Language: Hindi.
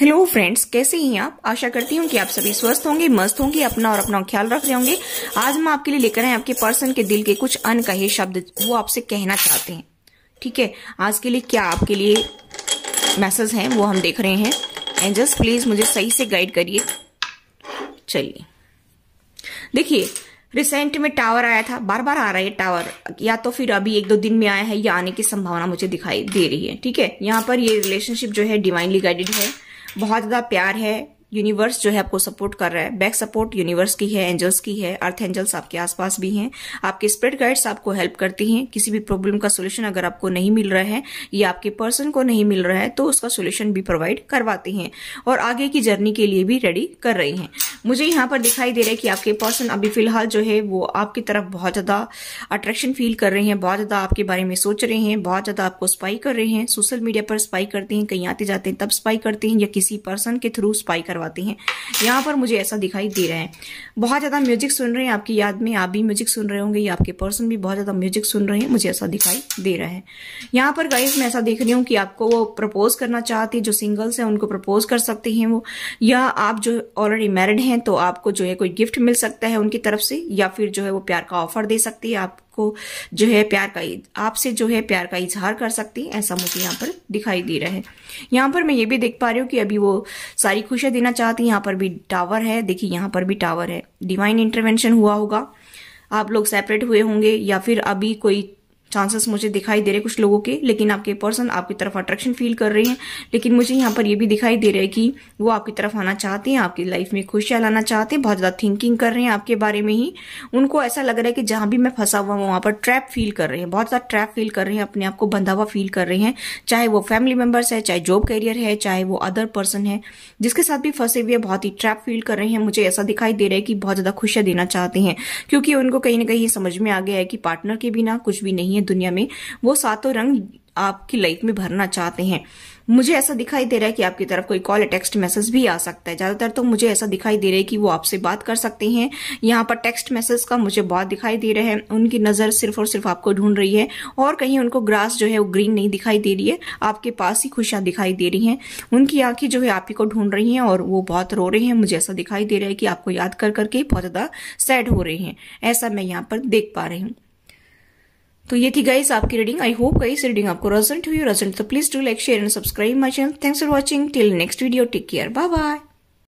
हेलो फ्रेंड्स कैसे हैं आप आशा करती हूँ कि आप सभी स्वस्थ होंगे मस्त होंगे अपना और अपना ख्याल रख रहे होंगे आज हम आपके लिए लेकर आए आपके पर्सन के दिल के कुछ अनकहे शब्द वो आपसे कहना चाहते हैं ठीक है आज के लिए क्या आपके लिए मैसेज हैं वो हम देख रहे हैं एंड जस्ट प्लीज मुझे सही से गाइड करिए चलिए देखिए रिसेंट में टावर आया था बार बार आ रहा है टावर या तो फिर अभी एक दो दिन में आया है या आने की संभावना मुझे दिखाई दे रही है ठीक है यहाँ पर ये रिलेशनशिप जो है डिवाइनली गाइडेड है बहुत ज़्यादा प्यार है यूनिवर्स जो है आपको सपोर्ट कर रहा है बैक सपोर्ट यूनिवर्स की है एंजल्स की है अर्थ एंजल्स आपके आसपास भी हैं आपके स्प्रेड गाइड्स आपको हेल्प करती हैं किसी भी प्रॉब्लम का सोल्यूशन अगर आपको नहीं मिल रहा है या आपके पर्सन को नहीं मिल रहा है तो उसका सोल्यूशन भी प्रोवाइड करवाती हैं और आगे की जर्नी के लिए भी रेडी कर रही हैं मुझे यहाँ पर दिखाई दे रहा है कि आपके पर्सन अभी फिलहाल जो है वो आपकी तरफ बहुत ज़्यादा अट्रैक्शन फील कर रहे हैं बहुत ज़्यादा आपके बारे में सोच रहे हैं बहुत ज़्यादा आपको स्पाई कर रहे हैं सोशल मीडिया पर स्पाई करते हैं कहीं आते जाते हैं तब स्पाई करते हैं या किसी पर्सन के थ्रू स्पाई करवाते हैं यहाँ पर मुझे ऐसा दिखाई दे रहा है बहुत ज़्यादा म्यूजिक सुन रहे हैं आपकी याद में आप भी म्यूजिक सुन रहे होंगे या आपके पर्सन भी बहुत ज़्यादा म्यूजिक सुन रहे हैं मुझे ऐसा दिखाई दे रहा है यहाँ पर गाइज मैं ऐसा देख रही हूँ कि आपको वो प्रपोज करना चाहती है जो सिंगल्स हैं उनको प्रपोज कर सकते हैं वो या आप जो ऑलरेडी मैरिड हैं हैं तो आपको जो है कोई गिफ्ट मिल सकता है उनकी तरफ से या फिर जो है वो प्यार का ऑफर दे सकती है आपको जो है प्यार का आपसे जो है प्यार का इजहार कर सकती है ऐसा मुझे यहाँ पर दिखाई दे रहा है यहाँ पर मैं ये भी देख पा रही हूँ कि अभी वो सारी खुशियां देना चाहती है यहाँ पर भी टावर है देखिए यहाँ पर भी टावर है डिवाइन इंटरवेंशन हुआ होगा आप लोग सेपरेट हुए होंगे या फिर अभी कोई चांसेस मुझे दिखाई दे रहे कुछ लोगों के लेकिन आपके पर्सन आपकी तरफ अट्रैक्शन फील कर रहे हैं लेकिन मुझे यहाँ पर ये भी दिखाई दे रहा है कि वो आपकी तरफ आना चाहते हैं आपकी लाइफ में खुशियाँ लाना चाहते हैं बहुत ज़्यादा थिंकिंग कर रहे हैं आपके बारे में ही उनको ऐसा लग रहा है कि जहाँ भी मैं फंसा हुआ हूँ वहाँ पर ट्रैप फील कर रहे हैं बहुत ज़्यादा ट्रैप फील कर रहे हैं अपने आप को बंधा हुआ फील कर रहे हैं चाहे वो फैमिली मेम्बर्स है चाहे जॉब कैरियर है चाहे वो अदर पर्सन है जिसके साथ भी फंसे हुए बहुत ही ट्रैप फील कर रहे हैं मुझे ऐसा दिखाई दे रहा है कि बहुत ज़्यादा खुशियाँ देना चाहते हैं क्योंकि उनको कहीं ना कहीं समझ में आ गया है कि पार्टनर के बिना कुछ भी नहीं है हैं दुनिया में वो सातों रंग आपकी लाइफ में भरना चाहते हैं मुझे ऐसा दिखाई दे रहा है कि आपकी तरफ कोई कॉल या टेक्स्ट मैसेज भी आ सकता है ज़्यादातर तो मुझे ऐसा दिखाई दे रहा है कि वो आपसे बात कर सकते हैं यहाँ पर टेक्स्ट मैसेज का मुझे बहुत दिखाई दे रहा है उनकी नज़र सिर्फ और सिर्फ आपको ढूंढ रही है और कहीं उनको ग्रास जो है वो ग्रीन नहीं दिखाई दे रही है आपके पास ही खुशियाँ दिखाई दे रही है उनकी आंखें जो है आप ही को ढूंढ रही है और वो बहुत रो रहे हैं मुझे ऐसा दिखाई दे रहा है कि आपको याद कर करके बहुत ज़्यादा सैड हो रहे हैं ऐसा मैं यहाँ पर देख पा रही हूँ तो ये थी गाइस आपकी reading I hope guys reading आपको रजेंट हुई रजेंट तो please do like share and subscribe my channel thanks for watching till next video take care bye bye